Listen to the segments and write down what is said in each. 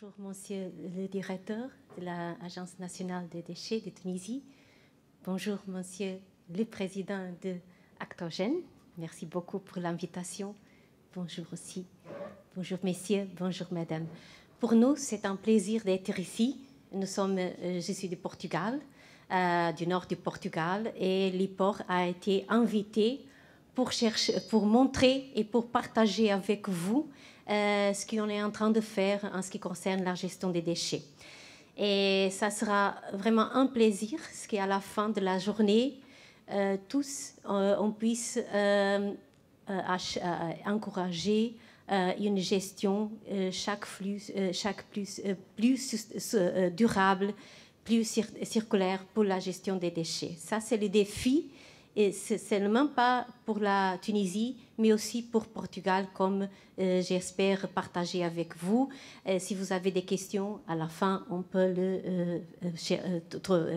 Bonjour, monsieur le directeur de l'Agence nationale des déchets de Tunisie. Bonjour, monsieur le président de Actogen. Merci beaucoup pour l'invitation. Bonjour aussi. Bonjour, messieurs. Bonjour, madame. Pour nous, c'est un plaisir d'être ici. Nous sommes, euh, je suis du Portugal, euh, du nord du Portugal, et l'IPOR a été invité pour, chercher, pour montrer et pour partager avec vous euh, ce qu'on est en train de faire en ce qui concerne la gestion des déchets. Et ça sera vraiment un plaisir, ce à la fin de la journée, euh, tous, euh, on puisse encourager une gestion chaque, flux, plus, durable, plus circulaire pour la gestion des déchets. Ça, c'est le défi et c'est seulement pas pour la Tunisie, mais aussi pour Portugal, comme euh, j'espère partager avec vous. Euh, si vous avez des questions, à la fin, on peut euh,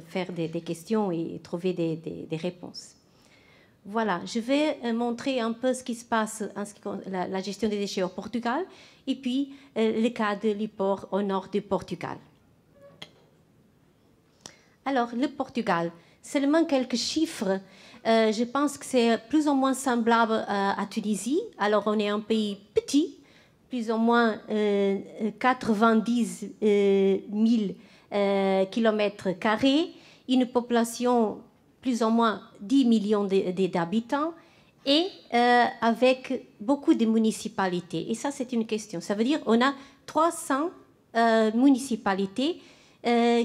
faire des, questions et trouver des, réponses. Voilà, je vais montrer un peu ce qui se passe en ce qui concerne la, gestion des déchets au Portugal et puis le cas de l'IPOR au nord du Portugal. Alors, le Portugal seulement quelques chiffres. Euh, je pense que c'est plus ou moins semblable euh, à Tunisie. Alors, on est un pays petit, plus ou moins 90 euh, 000 kilomètres carrés, une population plus ou moins 10 millions d'habitants et avec beaucoup de municipalités. Et ça, c'est une question. Ça veut dire qu'on a 300 municipalités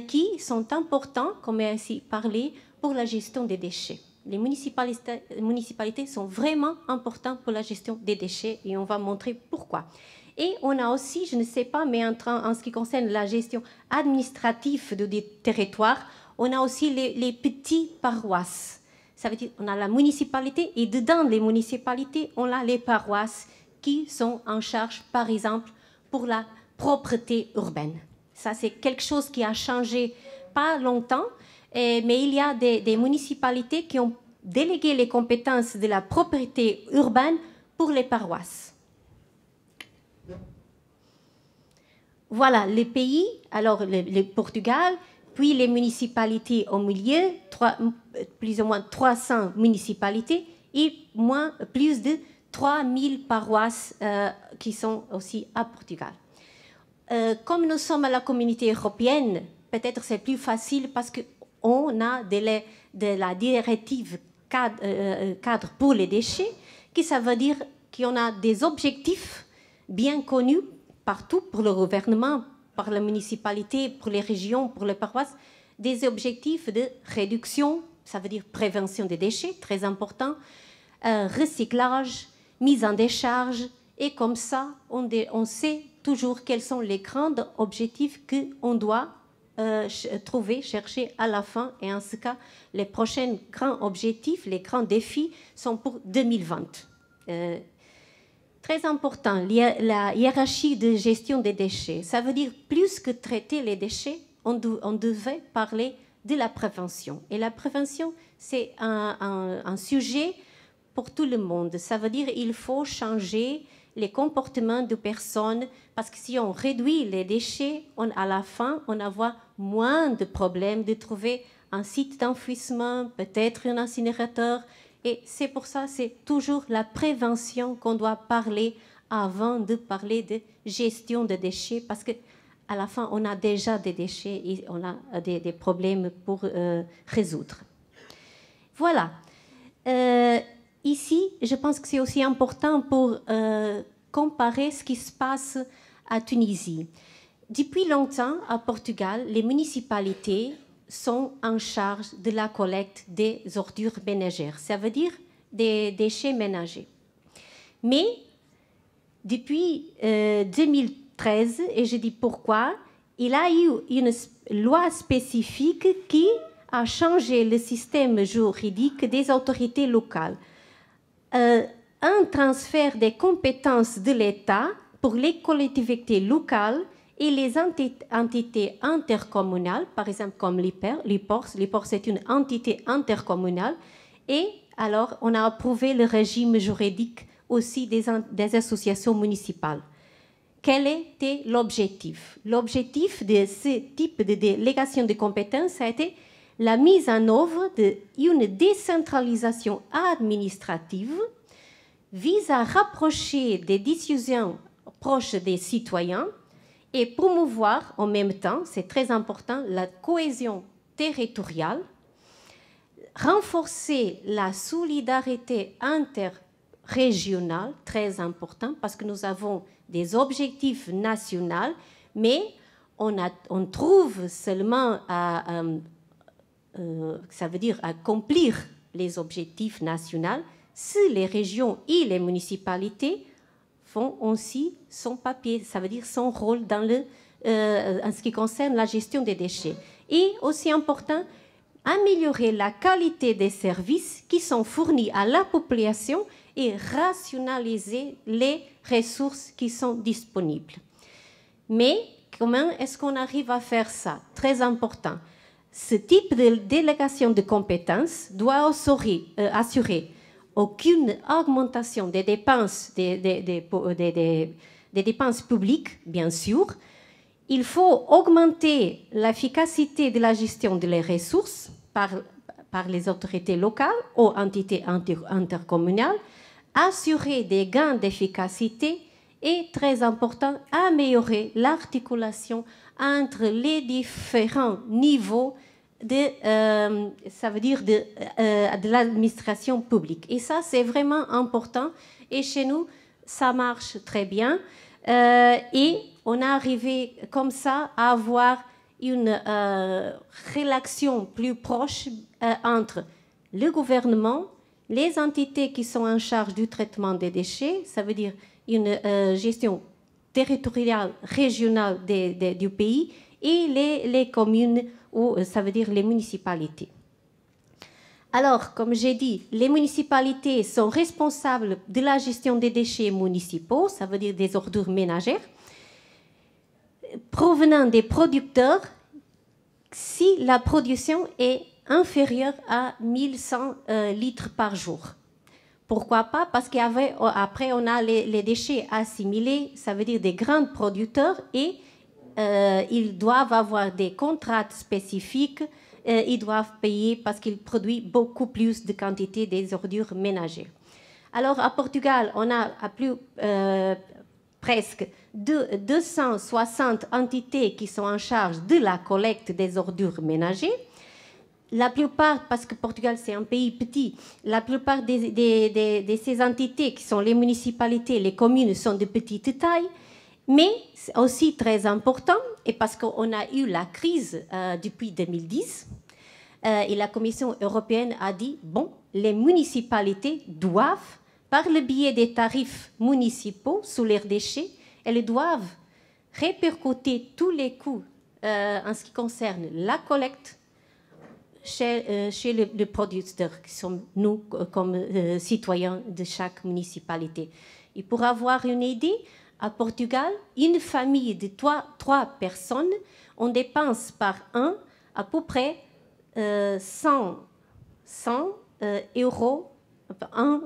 qui sont importantes, comme est ainsi parlé, pour la gestion des déchets. Les municipalités, sont vraiment importantes pour la gestion des déchets et on va montrer pourquoi. Et on a aussi, je ne sais pas, mais en, en ce qui concerne la gestion administrative de, des territoires, on a aussi les, les petites paroisses. Ça veut dire qu'on a la municipalité et dedans les municipalités, on a les paroisses qui sont en charge, par exemple, pour la propreté urbaine. Ça, c'est quelque chose qui a changé pas longtemps, mais il y a des, municipalités qui ont délégué les compétences de la propriété urbaine pour les paroisses. Voilà, les pays, alors le, Portugal, puis les municipalités au milieu, plus ou moins 300 municipalités et moins, plus de 3000 paroisses euh, qui sont aussi à Portugal. Euh, comme nous sommes à la communauté européenne, peut-être c'est plus facile parce que on a de la, de la directive euh, euh, cadre, pour les déchets, qui ça veut dire qu'on a des objectifs bien connus partout pour le gouvernement, par la municipalité, pour les régions, pour les paroisses, des objectifs de réduction, ça veut dire prévention des déchets, très important, euh, recyclage, mise en décharge, et comme ça, on, on sait toujours quels sont les grands objectifs qu'on doit euh, euh, trouver, chercher à la fin. Et en ce cas, les prochains grands objectifs, les grands défis sont pour 2020. Euh, très important, la hiérarchie de gestion des déchets. Ça veut dire plus que traiter les déchets, on, devait parler de la prévention. Et la prévention, c'est un, sujet pour tout le monde. Ça veut dire il faut changer les comportements de personnes parce que si on réduit les déchets, on, à la fin, on avoir moins de problèmes de trouver un site d'enfouissement, peut-être un incinérateur. Et c'est pour ça, c'est toujours la prévention qu'on doit parler avant de parler de gestion de déchets, parce que à la fin, on a déjà des déchets et on a des, problèmes pour euh, résoudre. Voilà. Euh, ici, je pense que c'est aussi important pour euh, comparer ce qui se passe à Tunisie. Depuis longtemps, à Portugal, les municipalités sont en charge de la collecte des ordures ménagères, ça veut dire des déchets ménagers. Mais depuis 2013, euh, et je dis pourquoi, il a eu une loi spécifique qui a changé le système juridique des autorités locales. Euh, un transfert des compétences de l'État pour les collectivités locales et les entités intercommunales, par exemple comme l'IPER, l'IPORS, l'IPORS est une entité intercommunale, et alors on a approuvé le régime juridique aussi des, des associations municipales. Quel était l'objectif L'objectif de ce type de délégation de compétences a été la mise en œuvre d'une décentralisation administrative vise à rapprocher des décisions proches des citoyens et promouvoir en même temps, c'est très important, la cohésion territoriale, renforcer la solidarité interrégionale, très important, parce que nous avons des objectifs nationaux, mais on, trouve seulement à, euh, ça veut dire accomplir les objectifs nationaux si les régions et les municipalités font aussi son papier, ça veut dire son rôle dans le, euh, en ce qui concerne la gestion des déchets. Et aussi important, améliorer la qualité des services qui sont fournis à la population et rationaliser les ressources qui sont disponibles. Mais comment est-ce qu'on arrive à faire ça Très important. Ce type de délégation de compétences doit euh, assurer aucune augmentation des dépenses, des, des, dépenses publiques, bien sûr. Il faut augmenter l'efficacité de la gestion des ressources par, par les autorités locales ou entités intercommunales, assurer des gains d'efficacité et, très important, améliorer l'articulation entre les différents niveaux de, euh, ça veut dire de, euh, de l'administration publique. Et ça, c'est vraiment important. Et chez nous, ça marche très bien. Euh, et on est arrivé comme ça à avoir une relation plus proche entre le gouvernement, les entités qui sont en charge du traitement des déchets, ça veut dire une gestion territoriale, régionale du pays, et les, les communes ou euh, ça veut dire les municipalités. Alors, comme j'ai dit, les municipalités sont responsables de la gestion des déchets municipaux, ça veut dire des ordures ménagères, provenant des producteurs si la production est inférieure à 1100 euh, litres par jour. Pourquoi pas Parce qu'après, euh, on a les, déchets assimilés, ça veut dire des grands producteurs et euh, ils doivent avoir des contrats spécifiques, euh, ils doivent payer parce qu'ils produisent beaucoup plus de quantité des ordures ménagères. Alors à Portugal, on a plus, euh, presque 260 entités qui sont en charge de la collecte des ordures ménagères. La plupart, parce que Portugal c'est un pays petit, la plupart de ces entités qui sont les municipalités, les communes sont de petite taille. Mais c'est aussi très important, et parce qu'on a eu la crise euh, depuis 2010, euh, et la Commission européenne a dit, bon, les municipalités doivent, par le biais des tarifs municipaux sur leurs déchets, elles doivent répercuter tous les coûts euh, en ce qui concerne la collecte chez, les producteurs, qui sont nous comme citoyens de chaque municipalité. Et pour avoir une idée, à Portugal, une famille de trois, personnes, on dépense par un à peu près 100, euh, euh, euros, 1,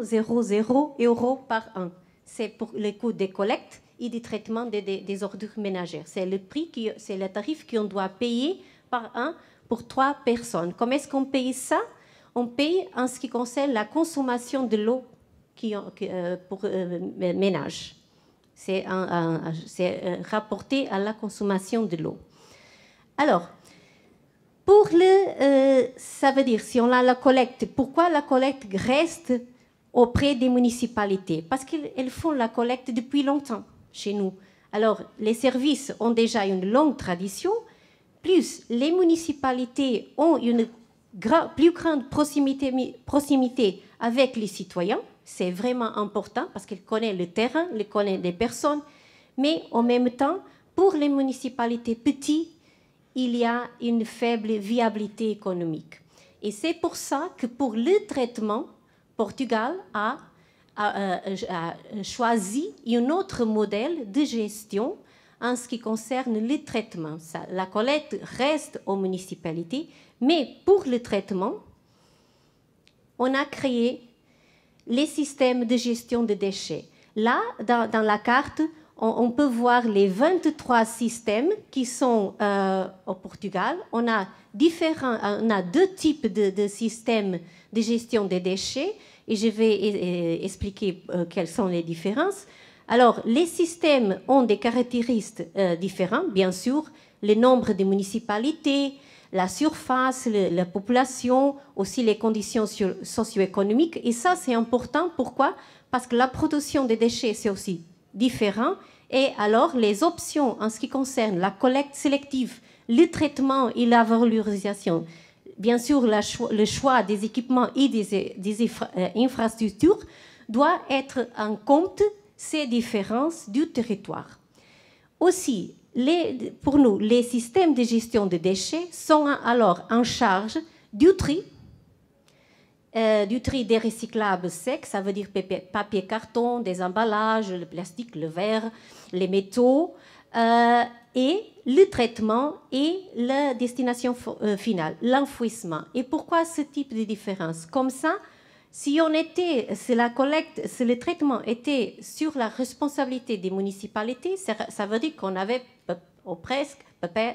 euros par un. C'est pour les coûts des collectes et du traitement des, ordures ménagères. C'est le prix, c'est le tarif qu'on doit payer par un pour trois personnes. Comment est-ce qu'on paye ça On paye en ce qui concerne la consommation de l'eau euh, pour ménage. C'est euh, rapporté à la consommation de l'eau. Alors, pour le, euh, ça veut dire si on a la collecte, pourquoi la collecte reste auprès des municipalités Parce qu'elles font la collecte depuis longtemps chez nous. Alors, les services ont déjà une longue tradition, plus les municipalités ont une plus grande proximité, proximité avec les citoyens c'est vraiment important parce qu'il connaît le terrain, elle connaît les personnes. Mais en même temps, pour les municipalités petites, il y a une faible viabilité économique. Et c'est pour ça que pour le traitement, Portugal a, choisi un autre modèle de gestion en ce qui concerne le traitement. la collecte reste aux municipalités, mais pour le traitement, on a créé les systèmes de gestion des déchets. Là, dans, la carte, on, peut voir les 23 systèmes qui sont euh, au Portugal. On a, différents, euh, on a deux types de, systèmes de gestion des déchets et je vais euh, expliquer quelles sont les différences. Alors, les systèmes ont des caractéristiques différents, différentes, bien sûr, le nombre de municipalités, la surface, la population, aussi les conditions socio-économiques. Et ça, c'est important. Pourquoi Parce que la production des déchets, c'est aussi différent. Et alors, les options en ce qui concerne la collecte sélective, le traitement et la valorisation, bien sûr, le choix des équipements et des, euh, infrastructures doit être en compte ces différences du territoire. Aussi, les, pour nous, les systèmes de gestion des déchets sont alors en charge du tri, euh, du tri des recyclables secs, ça veut dire papier, carton, des emballages, le plastique, le verre, les métaux, euh, et le traitement et la destination euh, finale, l'enfouissement. Et pourquoi ce type de différence Comme ça, si on était, si la collecte, si le traitement était sur la responsabilité des municipalités, ça, ça veut dire qu'on avait ou presque,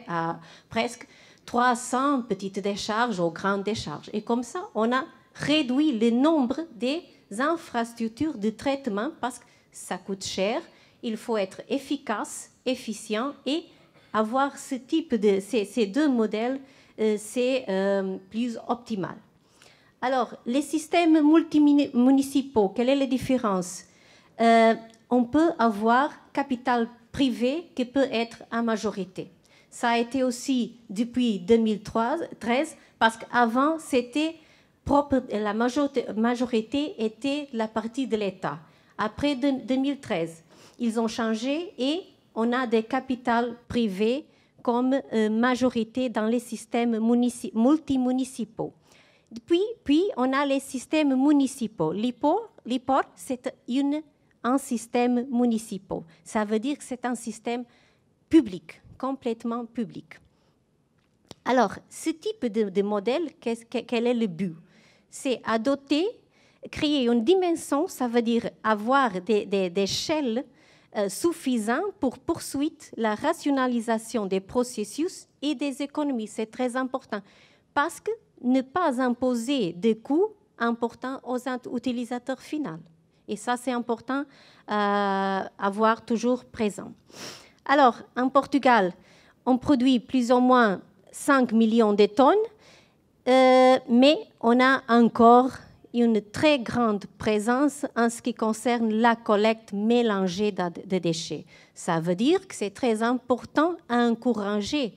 à presque 300 petites décharges ou grandes décharges. Et comme ça, on a réduit le nombre des infrastructures de traitement parce que ça coûte cher. Il faut être efficace, efficient et avoir ce type de ces, deux modèles, euh, c'est euh, plus optimal. Alors, les systèmes multimunicipaux, quelle est la différence euh, On peut avoir capital privé qui peut être à majorité. Ça a été aussi depuis 2013, parce qu'avant, c'était propre, la majorité, majorité était la partie de l'État. Après 2013, ils ont changé et on a des capitales privées comme euh, majorité dans les systèmes multimunicipaux. Puis, puis, on a les systèmes municipaux. L'IPO, c'est une un système municipal. Ça veut dire que c'est un système public, complètement public. Alors, ce type de, modèle, quel est le but C'est adopter, créer une dimension, ça veut dire avoir des, échelles euh, suffisantes pour poursuivre la rationalisation des processus et des économies. C'est très important. Parce que ne pas imposer des coûts importants aux utilisateurs finaux. Et ça, c'est important euh, à avoir toujours présent. Alors, en Portugal, on produit plus ou moins 5 millions de tonnes, euh, mais on a encore une très grande présence en ce qui concerne la collecte mélangée de déchets. Ça veut dire que c'est très important à encourager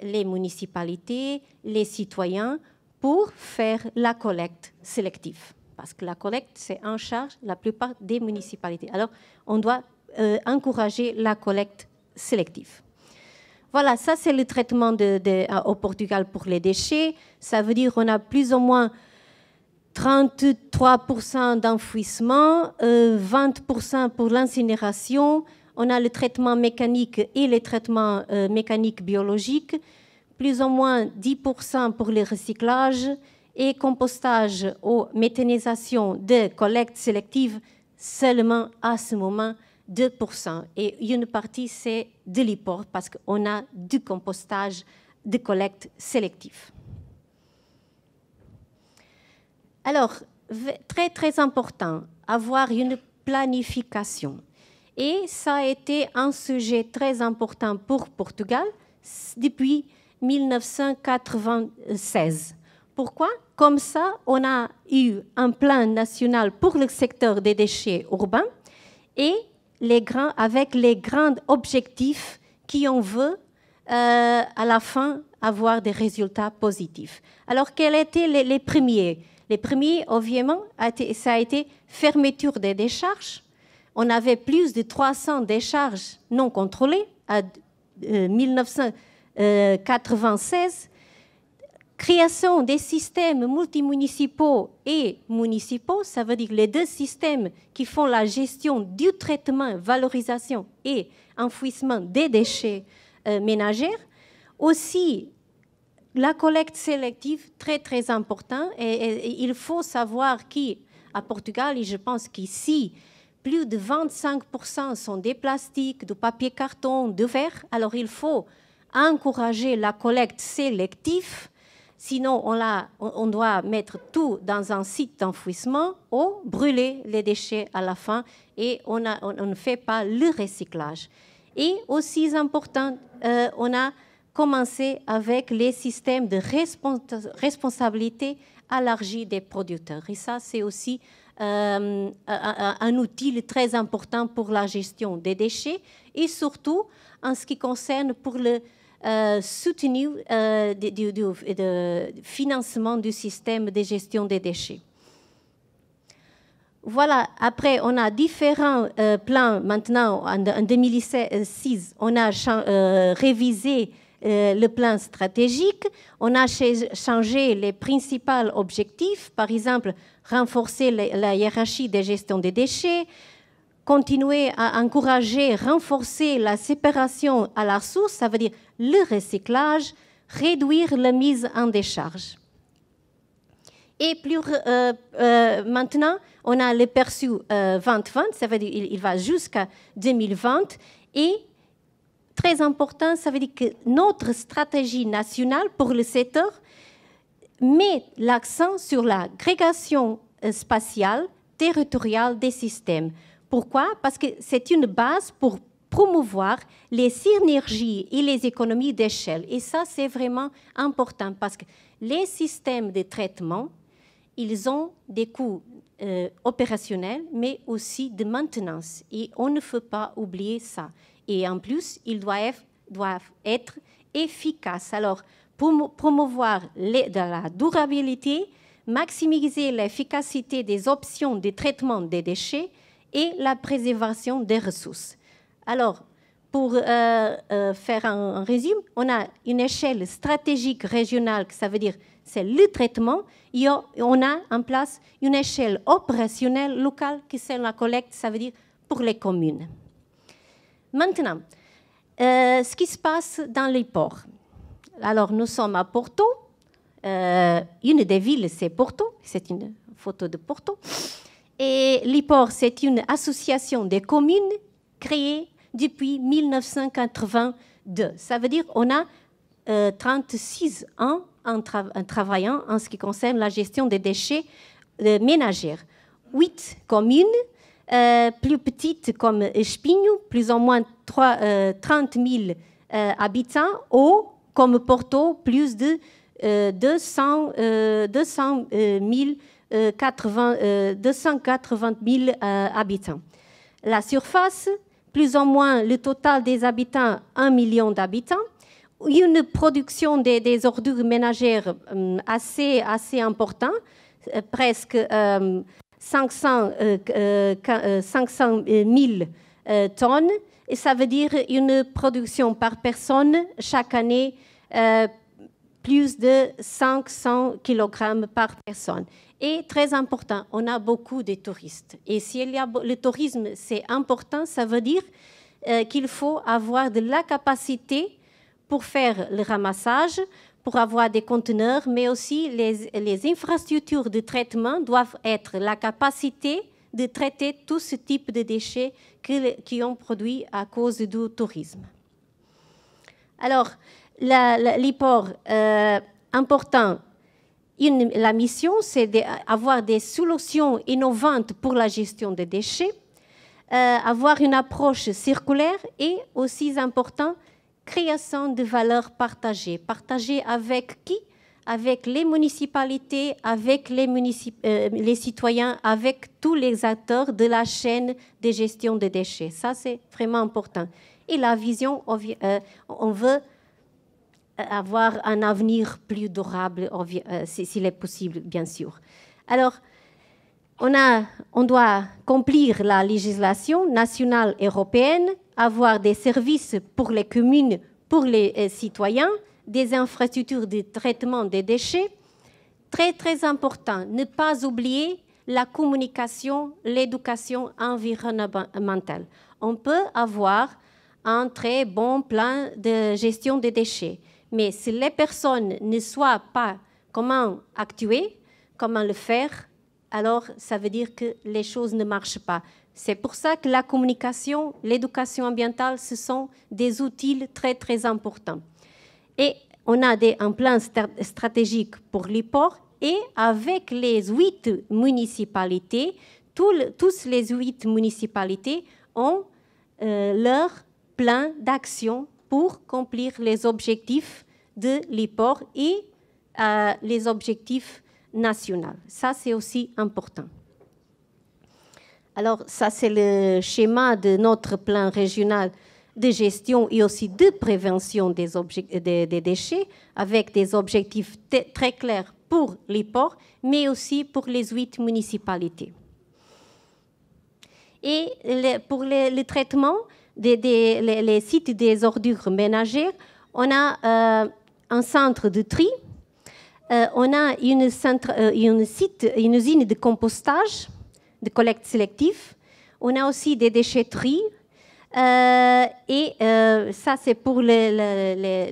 les municipalités, les citoyens pour faire la collecte sélective parce que la collecte, c'est en charge la plupart des municipalités. Alors, on doit euh, encourager la collecte sélective. Voilà, ça c'est le traitement de, au Portugal pour les déchets. Ça veut dire qu'on a plus ou moins 33% d'enfouissement, 20% euh, pour l'incinération. On a le traitement mécanique et les traitements euh, mécaniques biologiques, plus ou moins 10% pour le recyclage et compostage ou méthanisation de collecte sélective seulement à ce moment 2%. Et une partie, c'est de l'import parce qu'on a du compostage de collecte sélective. Alors, très très important, avoir une planification. Et ça a été un sujet très important pour Portugal depuis 1996. Pourquoi Comme ça, on a eu un plan national pour le secteur des déchets urbains et les grands, avec les grands objectifs qui on veut à la fin avoir des résultats positifs. Alors, quels étaient les, premiers Les premiers, évidemment, ça a été fermeture des décharges. On avait plus de 300 décharges non contrôlées à 1996. Euh, création des systèmes multimunicipaux et municipaux, ça veut dire les deux systèmes qui font la gestion du traitement, valorisation et enfouissement des déchets euh, ménagères. ménagers. Aussi, la collecte sélective, très très important, et, il faut savoir qu'à Portugal, et je pense qu'ici, plus de 25% sont des plastiques, du papier carton, de verre. Alors il faut encourager la collecte sélective Sinon, on, on doit mettre tout dans un site d'enfouissement ou brûler les déchets à la fin et on, ne fait pas le recyclage. Et aussi important, euh, on a commencé avec les systèmes de responsabilité responsabilité élargie des producteurs. Et ça, c'est aussi euh, un outil très important pour la gestion des déchets et surtout en ce qui concerne pour le euh, soutenu euh, du, financement du système de gestion des déchets. Voilà, après, on a différents euh, plans maintenant. En, 2006, on a révisé le plan stratégique, on a changé les principaux objectifs, par exemple, renforcer la, hiérarchie de gestion des déchets, continuer à encourager, renforcer la séparation à la source, ça veut dire le recyclage, réduire la mise en décharge. Et plus euh, euh, maintenant, on a le perçu 2020, euh, ça veut dire qu'il va jusqu'à 2020. Et très important, ça veut dire que notre stratégie nationale pour le secteur met l'accent sur l'agrégation spatiale, territoriale des systèmes. Pourquoi Parce que c'est une base pour promouvoir les synergies et les économies d'échelle. Et ça, c'est vraiment important parce que les systèmes de traitement, ils ont des coûts euh, opérationnels, mais aussi de maintenance. Et on ne peut pas oublier ça. Et en plus, ils doivent, être efficaces. Alors, pour promouvoir la durabilité, maximiser l'efficacité des options de traitement des déchets et la préservation des ressources. Alors, pour euh, euh, faire un, résumé, on a une échelle stratégique régionale, que ça veut dire c'est le traitement, et on a en place une échelle opérationnelle locale, qui c'est la collecte, ça veut dire pour les communes. Maintenant, euh, ce qui se passe dans les ports. Alors, nous sommes à Porto. une des villes, c'est Porto. C'est une photo de Porto. Et l'IPOR, c'est une association des communes créée depuis 1982. Ça veut dire qu'on a 36 euh, ans en, travaillant en ce qui concerne la gestion des déchets euh, ménagères. Huit communes, euh, plus petites comme Espigno, plus ou moins 30 000 habitants, ou comme Porto, plus de 200, 200 000 habitants 280 euh, 000 euh, euh, habitants. La surface, plus ou moins le total des habitants, 1 million d'habitants une production des, ordures ménagères assez, assez importante, presque 500, 000 tonnes, et ça veut dire une production par personne chaque année plus de 500 kg par personne. Et très important, on a beaucoup de touristes. Et si le tourisme, c'est important, ça veut dire euh, qu'il faut avoir de la capacité pour faire le ramassage, pour avoir des conteneurs, mais aussi les, infrastructures de traitement doivent être la capacité de traiter tout ce type de déchets qui ont produit à cause du tourisme. Alors, l'IPOR, euh, important, la mission, c'est d'avoir euh, des solutions innovantes pour la gestion des déchets, euh, avoir une approche circulaire et, aussi important, création de valeurs partagées. Partagées avec qui Avec les municipalités, avec les, euh, les, citoyens, avec tous les acteurs de la chaîne de gestion des déchets. Ça, c'est vraiment important. Et la vision, on veut euh, avoir un avenir plus durable, euh, s'il est possible, bien sûr. Alors, on, a, on doit complir la législation nationale européenne, avoir des services pour les communes, pour les euh, citoyens, des infrastructures de traitement des déchets. Très, très important, ne pas oublier la communication, l'éducation environnementale. On peut avoir un très bon plan de gestion des déchets, mais si les personnes ne savent pas comment actuer, comment le faire, alors ça veut dire que les choses ne marchent pas. C'est pour ça que la communication, l'éducation ambientale, ce sont des outils très, très importants. Et on a des, un plan stratégique pour l'IPOR et avec les huit municipalités, tous les huit municipalités ont euh, leur plan d'action pour accomplir les objectifs de l'IPOR et euh, les objectifs nationaux. Ça, c'est aussi important. Alors, ça, c'est le schéma de notre plan régional de gestion et aussi de prévention des, déchets, avec des objectifs très clairs pour les mais aussi pour les huit municipalités. Et pour le traitement, des, les, sites des ordures ménagères, on a euh, un centre de tri, euh, on a euh, une, site, une usine de compostage, de collecte sélective, on a aussi des déchetteries, et ça, c'est pour les,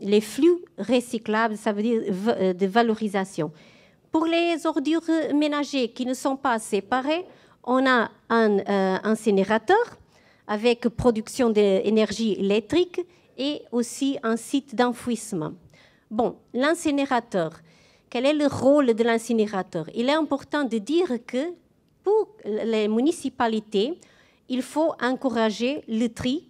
les, flux recyclables, ça veut dire de valorisation. Pour les ordures ménagères qui ne sont pas séparées, on a un incinérateur avec production d'énergie électrique et aussi un site d'enfouissement. Bon, l'incinérateur. Quel est le rôle de l'incinérateur Il est important de dire que pour les municipalités, il faut encourager le tri,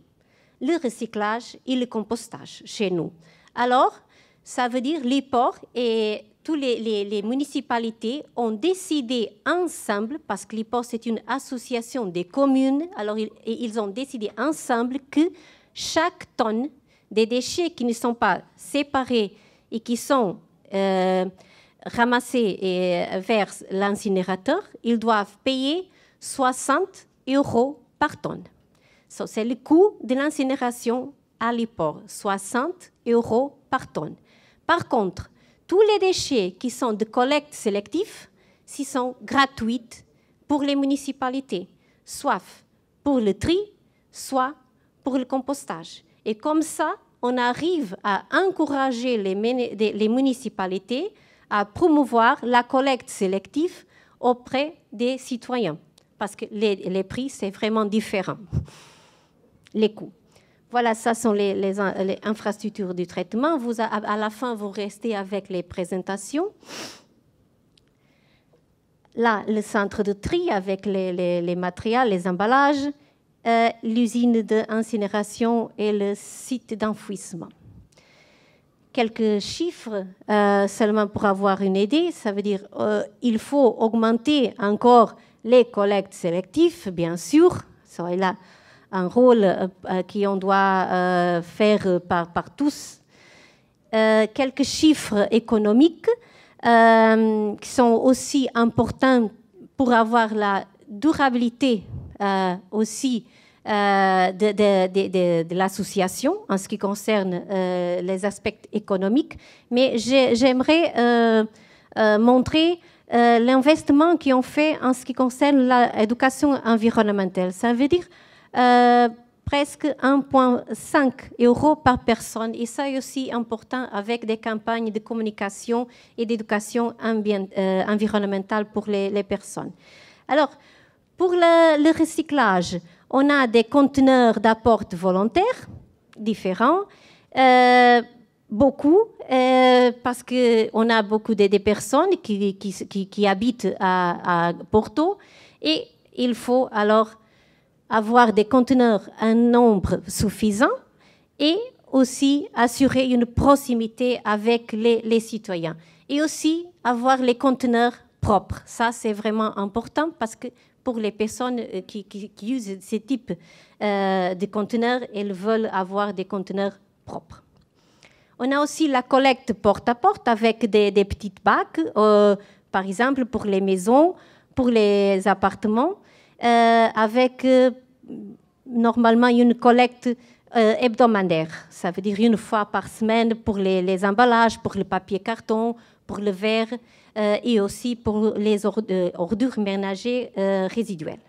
le recyclage et le compostage chez nous. Alors, ça veut dire les ports et toutes les, municipalités ont décidé ensemble, parce que l'IPOS c'est une association des communes, alors ils, ont décidé ensemble que chaque tonne des déchets qui ne sont pas séparés et qui sont euh, ramassés euh, vers l'incinérateur, ils doivent payer 60 euros par tonne. C'est le coût de l'incinération à l'IPOR, 60 euros par tonne. Par contre, tous les déchets qui sont de collecte sélective, s'ils sont gratuits pour les municipalités, soit pour le tri, soit pour le compostage. Et comme ça, on arrive à encourager les, municipalités à promouvoir la collecte sélective auprès des citoyens, parce que les, les prix, c'est vraiment différent, les coûts. Voilà, ça sont les, infrastructures du traitement. Vous, à, la fin, vous restez avec les présentations. Là, le centre de tri avec les, matériaux, les emballages, euh, l'usine d'incinération et le site d'enfouissement. Quelques chiffres euh, seulement pour avoir une idée. Ça veut dire qu'il euh, il faut augmenter encore les collectes sélectives, bien sûr. Ça, là, un rôle euh, euh, qui qu'on doit euh, faire par, par tous. quelques chiffres économiques qui sont aussi importants pour avoir la durabilité aussi de, l'association en ce qui concerne les aspects économiques. Mais j'aimerais montrer l'investissement qu'ils ont fait en ce qui concerne l'éducation environnementale. Ça veut dire euh, presque 1,5 euros par personne. Et ça est aussi important avec des campagnes de communication et d'éducation euh, environnementale pour les, personnes. Alors, pour le, recyclage, on a des conteneurs d'apport volontaires différents. Euh, beaucoup parce qu'on a beaucoup de, personnes qui, qui, habitent à, à Porto et il faut alors avoir des conteneurs un nombre suffisant et aussi assurer une proximité avec les, citoyens et aussi avoir les conteneurs propres. Ça, c'est vraiment important parce que pour les personnes euh, qui, qui, usent ce type euh, de conteneurs, elles veulent avoir des conteneurs propres. On a aussi la collecte porte-à-porte avec des, petites bacs, euh, par exemple pour les maisons, pour les appartements, avec normalement une collecte euh, hebdomadaire. Ça veut dire une fois par semaine pour les, emballages, pour le papier carton, pour le verre euh, et aussi pour les euh, ordures ménagères résiduelles.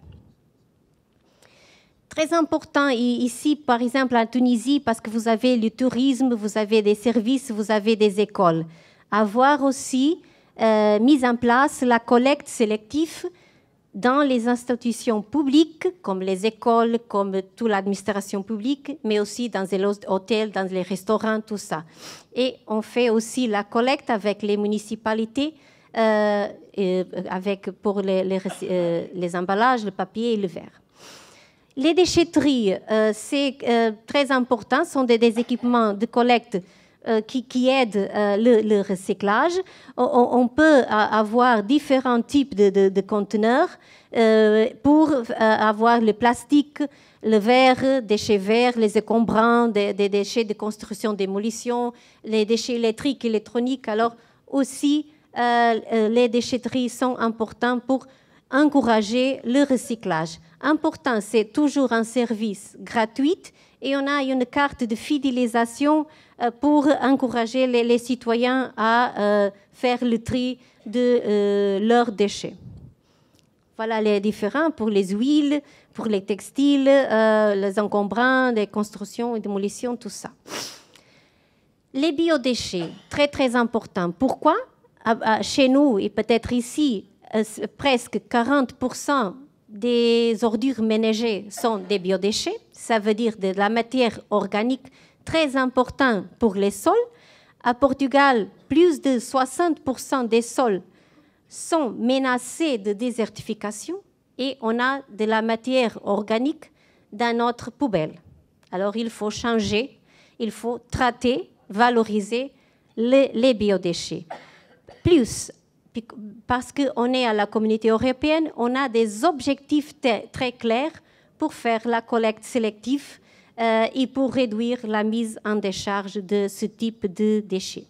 Très important ici, par exemple, en Tunisie, parce que vous avez le tourisme, vous avez des services, vous avez des écoles. Avoir aussi mis en place la collecte sélective dans les institutions publiques, comme les écoles, comme toute l'administration publique, mais aussi dans les hôtels, dans les restaurants, tout ça. Et on fait aussi la collecte avec les municipalités, euh, euh, avec, pour euh, les, emballages, le papier et le verre. Les déchetteries, c'est très important, sont des équipements de collecte euh, qui, qui, aident euh, le, recyclage. On, peut avoir différents types de, conteneurs euh, pour avoir le plastique, le verre, déchets verts, les écombrants, des, déchets de construction, démolition, les déchets électriques, électroniques. Alors aussi, les déchetteries sont importantes pour encourager le recyclage. Important, c'est toujours un service gratuit et on a une carte de fidélisation euh, pour encourager les, citoyens à euh, faire le tri de euh, leurs déchets. Voilà les différents pour les huiles, pour les textiles, les encombrants, les constructions et démolitions, tout ça. Les biodéchets, très très important. Pourquoi ah, ah, Chez nous et peut-être ici, presque 40% des ordures ménagères sont des biodéchets, ça veut dire de la matière organique très importante pour les sols. À Portugal, plus de 60% des sols sont menacés de désertification et on a de la matière organique dans notre poubelle. Alors il faut changer, il faut traiter, valoriser les, les biodéchets. Plus, parce qu'on est à la communauté européenne, on a des objectifs très clairs pour faire la collecte sélective euh, et pour réduire la mise en décharge de ce type de déchets.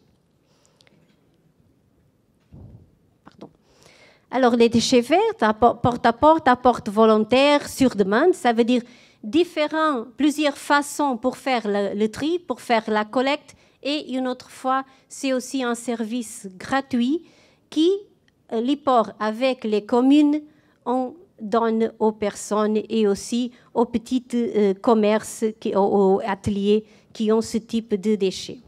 Alors les déchets verts, porte à porte, à porte volontaire, sur demande, ça veut dire différents, plusieurs façons pour faire le tri, pour faire la collecte et une autre fois, c'est aussi un service gratuit qui euh, les avec les communes on donne aux personnes et aussi aux petits euh, commerces, qui, aux, ateliers qui ont ce type de déchets.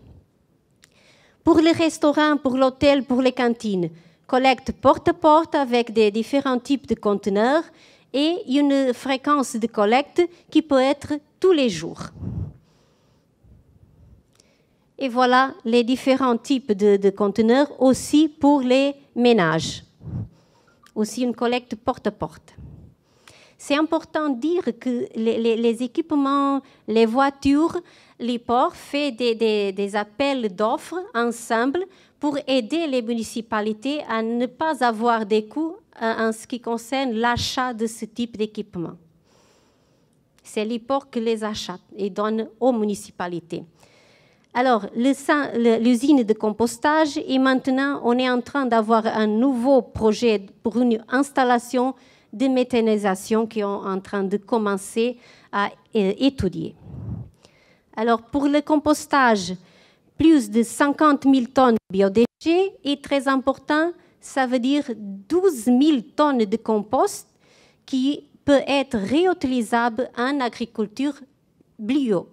Pour les restaurants, pour l'hôtel, pour les cantines, collecte porte à porte avec des différents types de conteneurs et une fréquence de collecte qui peut être tous les jours. Et voilà les différents types de, conteneurs aussi pour les ménages. Aussi une collecte porte-à-porte. C'est important de dire que les, équipements, les voitures, l'IPOR fait des, des, des appels d'offres ensemble pour aider les municipalités à ne pas avoir des coûts euh, en ce qui concerne l'achat de ce type d'équipement. C'est l'IPOR qui les achète et donne aux municipalités. Alors, l'usine de compostage, et maintenant, on est en train d'avoir un nouveau projet pour une installation de méthanisation qui est en train de commencer à euh, étudier. Alors, pour le compostage, plus de 50 000 tonnes de biodéchets est très important. Ça veut dire 12 000 tonnes de compost qui peut être réutilisable en agriculture bio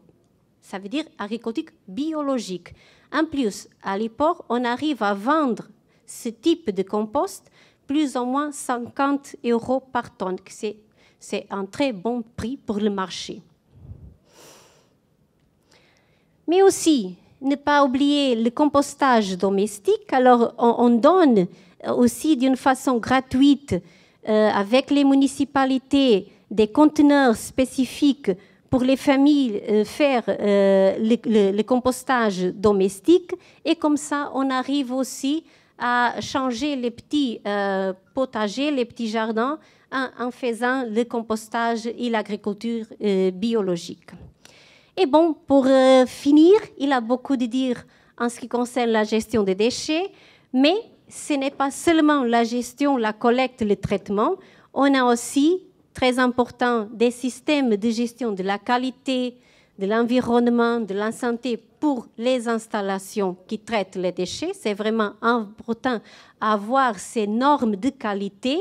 ça veut dire haricotique biologique. En plus, à l'époque, on arrive à vendre ce type de compost plus ou moins 50 euros par tonne. C'est, c'est un très bon prix pour le marché. Mais aussi, ne pas oublier le compostage domestique. Alors, on, donne aussi d'une façon gratuite euh, avec les municipalités des conteneurs spécifiques pour les familles euh, faire euh, le, le, compostage domestique et comme ça on arrive aussi à changer les petits euh, potagers, les petits jardins en, en faisant le compostage et l'agriculture biologique. Et bon, pour finir, il a beaucoup de dire en ce qui concerne la gestion des déchets, mais ce n'est pas seulement la gestion, la collecte, le traitement, on a aussi très important des systèmes de gestion de la qualité, de l'environnement, de la santé pour les installations qui traitent les déchets. C'est vraiment important d'avoir ces normes de qualité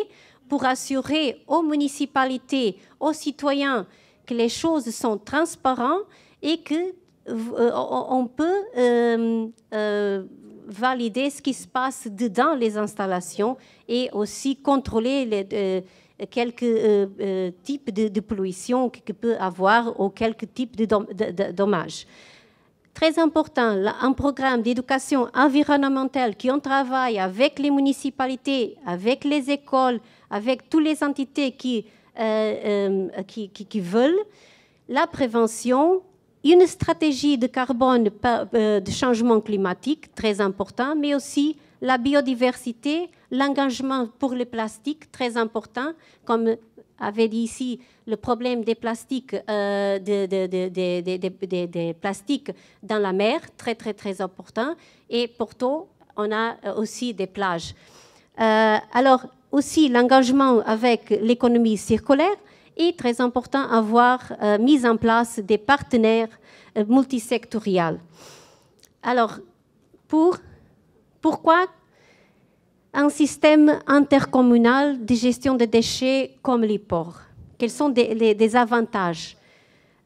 pour assurer aux municipalités, aux citoyens que les choses sont transparentes et que euh, on peut euh, euh, valider ce qui se passe dedans les installations et aussi contrôler les, quelques euh, euh, types de, pollution qu'il peut avoir ou quelques types de, dommages. Très important, un programme d'éducation environnementale qui en travaille avec les municipalités, avec les écoles, avec toutes les entités qui, euh, qui, qui veulent. La prévention, une stratégie de carbone de changement climatique très important, mais aussi la biodiversité, l'engagement pour les plastiques très important, comme avait dit ici le problème des plastiques, euh, des, plastiques dans la mer, très très très important. Et pourtant, on a euh, aussi des plages. Euh, alors aussi l'engagement avec l'économie circulaire est très important avoir mis en place des partenaires multisectoriels. Alors pour pourquoi un système intercommunal de gestion des déchets comme les ports Quels sont les, avantages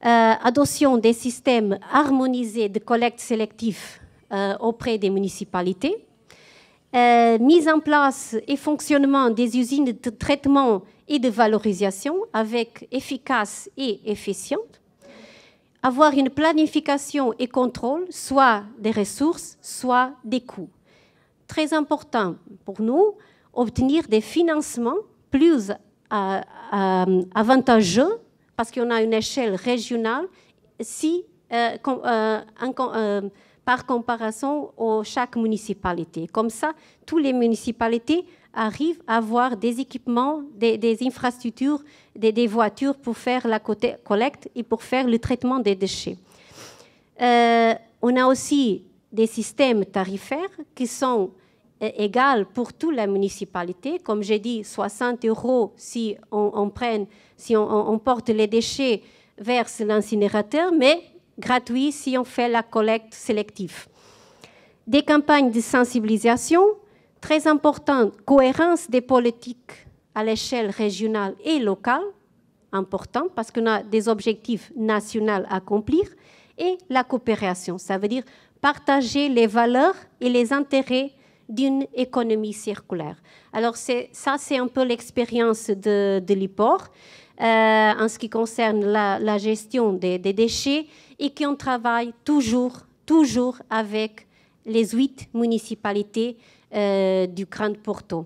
euh, Adoption des systèmes harmonisés de collecte sélective euh, auprès des municipalités. Euh, mise en place et fonctionnement des usines de traitement et de valorisation avec efficace et efficiente avoir une planification et contrôle, soit des ressources, soit des coûts très important pour nous, obtenir des financements plus euh, euh, avantageux parce qu'on a une échelle régionale si, euh, par comparaison à chaque municipalité. Comme ça, toutes les municipalités arrivent à avoir des équipements, des, infrastructures, des, des, voitures pour faire la collecte et pour faire le traitement des déchets. on a aussi des systèmes tarifaires qui sont euh, égaux pour toute la municipalité. Comme j'ai dit, 60 euros si on, si on, on porte les déchets vers l'incinérateur, mais gratuit si on fait la collecte sélective. Des campagnes de sensibilisation très importantes, cohérence des politiques à l'échelle régionale et locale, important parce qu'on a des objectifs nationaux à accomplir, et la coopération. Ça veut dire partager les valeurs et les intérêts d'une économie circulaire. Alors ça, c'est un peu l'expérience de, de l'IPOR euh, en ce qui concerne la, gestion des, déchets et qu'on travaille toujours, toujours avec les huit municipalités euh, du Grand Porto.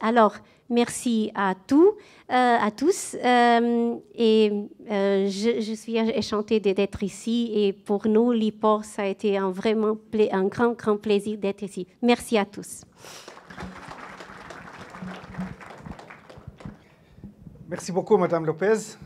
Alors, Merci à, tous, euh, à tous. Euh, et euh, je, suis enchantée d'être ici. Et pour nous, l'IPOR, ça a été un, vraiment un grand, grand plaisir d'être ici. Merci à tous. Merci beaucoup, Madame Lopez.